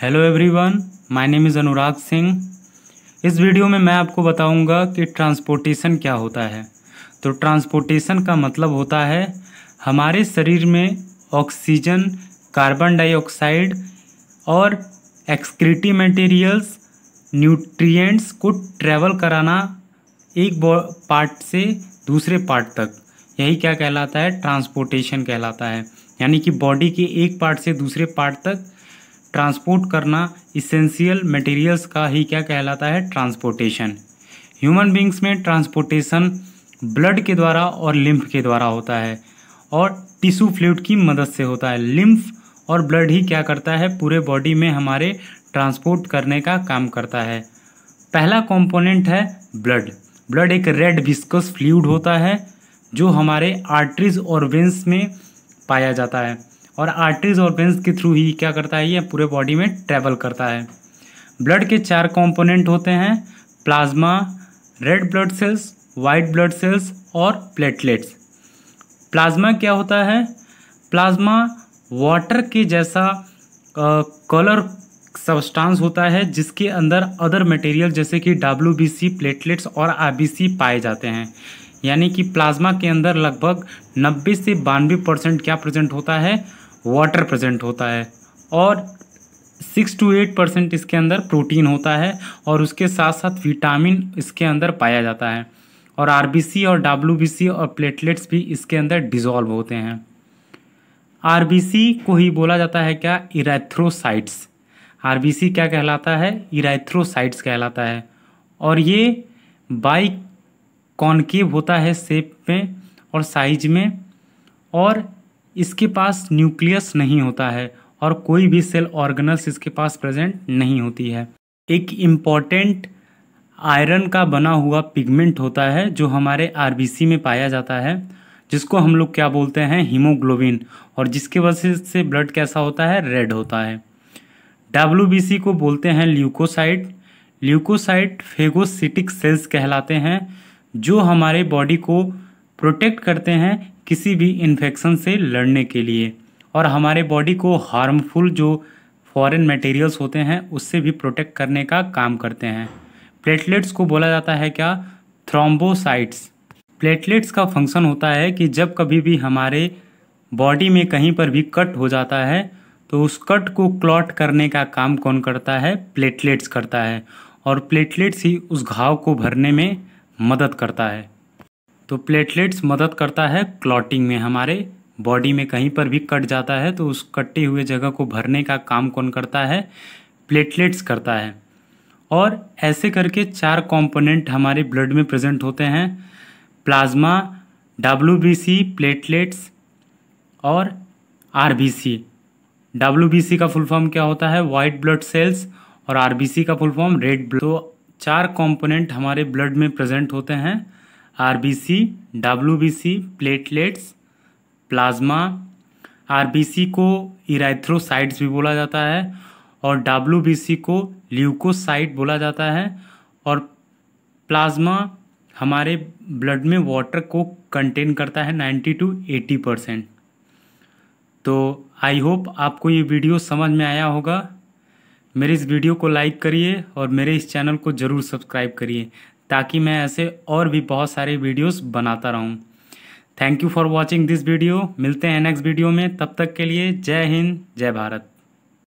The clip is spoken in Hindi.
hello everyone my name is Anurag Singh इस वीडियो में मैं आपको बताऊंगा कि ट्रांसपोर्टेशन क्या होता है तो ट्रांसपोर्टेशन का मतलब होता है हमारे शरीर में ऑक्सीजन कार्बन डाइऑक्साइड और एक्सक्रीटी मटेरियल्स न्यूट्रिएंट्स को ट्रेवल कराना एक पार्ट से दूसरे पार्ट तक यही क्या कहलाता है ट्रांसपोर्टेशन कहलाता है यानी कि बॉडी के एक पार्ट से दूसरे पार्ट तक ट्रांसपोर्ट करना इसेंशियल मटेरियल्स का ही क्या कहलाता है ट्रांसपोर्टेशन ह्यूमन बींग्स में ट्रांसपोर्टेशन ब्लड के द्वारा और लिम्फ के द्वारा होता है और टिश्यू फ्लूड की मदद से होता है लिम्फ और ब्लड ही क्या करता है पूरे बॉडी में हमारे ट्रांसपोर्ट करने का काम करता है पहला कंपोनेंट है ब्लड ब्लड एक रेड विस्कस फ्लूड होता है जो हमारे आर्टरीज और वेंस में पाया जाता है और आर्टरीज और वेंस के थ्रू ही क्या करता है ये पूरे बॉडी में ट्रेवल करता है ब्लड के चार कॉम्पोनेंट होते हैं plasma red blood cells white blood cells और प्लेटलेट्स प्लाज्मा क्या होता है प्लाज्मा वाटर के जैसा कलर सबस्टांस होता है जिसके अंदर अदर मटेरियल जैसे कि डब्ल्यू प्लेटलेट्स और आर पाए जाते हैं यानी कि प्लाज्मा के अंदर लगभग 90 से बानवे परसेंट क्या प्रेजेंट होता है वाटर प्रेजेंट होता है और सिक्स टू एट परसेंट इसके अंदर प्रोटीन होता है और उसके साथ साथ विटामिन इसके अंदर पाया जाता है और आर और डब्ल्यू और प्लेटलेट्स भी इसके अंदर डिजॉल्व होते हैं आर को ही बोला जाता है क्या इराथ्रोसाइट्स आर क्या कहलाता है इराथ्रोसाइट्स कहलाता है और ये बाई कॉन्केव होता है शेप में और साइज में और इसके पास न्यूक्लियस नहीं होता है और कोई भी सेल ऑर्गेनल्स इसके पास प्रेजेंट नहीं होती है एक इम्पॉर्टेंट आयरन का बना हुआ पिगमेंट होता है जो हमारे आर में पाया जाता है जिसको हम लोग क्या बोलते हैं हीमोग्लोबिन और जिसके वजह से ब्लड कैसा होता है रेड होता है डब्ल्यू को बोलते हैं ल्यूकोसाइट ल्यूकोसाइट फेगोसिटिक सेल्स कहलाते हैं जो हमारे बॉडी को प्रोटेक्ट करते हैं किसी भी इन्फेक्शन से लड़ने के लिए और हमारे बॉडी को हार्मफुल जो फॉरेन मटेरियल्स होते हैं उससे भी प्रोटेक्ट करने का काम करते हैं प्लेटलेट्स को बोला जाता है क्या थ्रोम्बोसाइट्स प्लेटलेट्स का फंक्शन होता है कि जब कभी भी हमारे बॉडी में कहीं पर भी कट हो जाता है तो उस कट को क्लॉट करने का काम कौन करता है प्लेटलेट्स करता है और प्लेटलेट्स ही उस घाव को भरने में मदद करता है तो प्लेटलेट्स मदद करता है क्लॉटिंग में हमारे बॉडी में कहीं पर भी कट जाता है तो उस कटे हुए जगह को भरने का काम कौन करता है प्लेटलेट्स करता है और ऐसे करके चार कंपोनेंट हमारे ब्लड में प्रेजेंट होते हैं प्लाज्मा डब्ल्यू प्लेटलेट्स और आर बी का फुल फॉर्म क्या होता है वाइट ब्लड सेल्स और आर का फुल फॉर्म रेड ब्लड तो चार कंपोनेंट हमारे ब्लड में प्रेजेंट होते हैं RBC WBC platelets plasma RBC को इराइथ्रोसाइट्स भी बोला जाता है और डब्ल्यूबीसी को ल्यूकोसाइट बोला जाता है और प्लाज्मा हमारे ब्लड में वाटर को कंटेन करता है 90 टू 80 परसेंट तो आई होप आपको ये वीडियो समझ में आया होगा मेरे इस वीडियो को लाइक करिए और मेरे इस चैनल को ज़रूर सब्सक्राइब करिए ताकि मैं ऐसे और भी बहुत सारे वीडियोस बनाता रहूं thank you for watching this video मिलते हैं नेक्स्ट वीडियो में तब तक के लिए जय हिंद जय भारत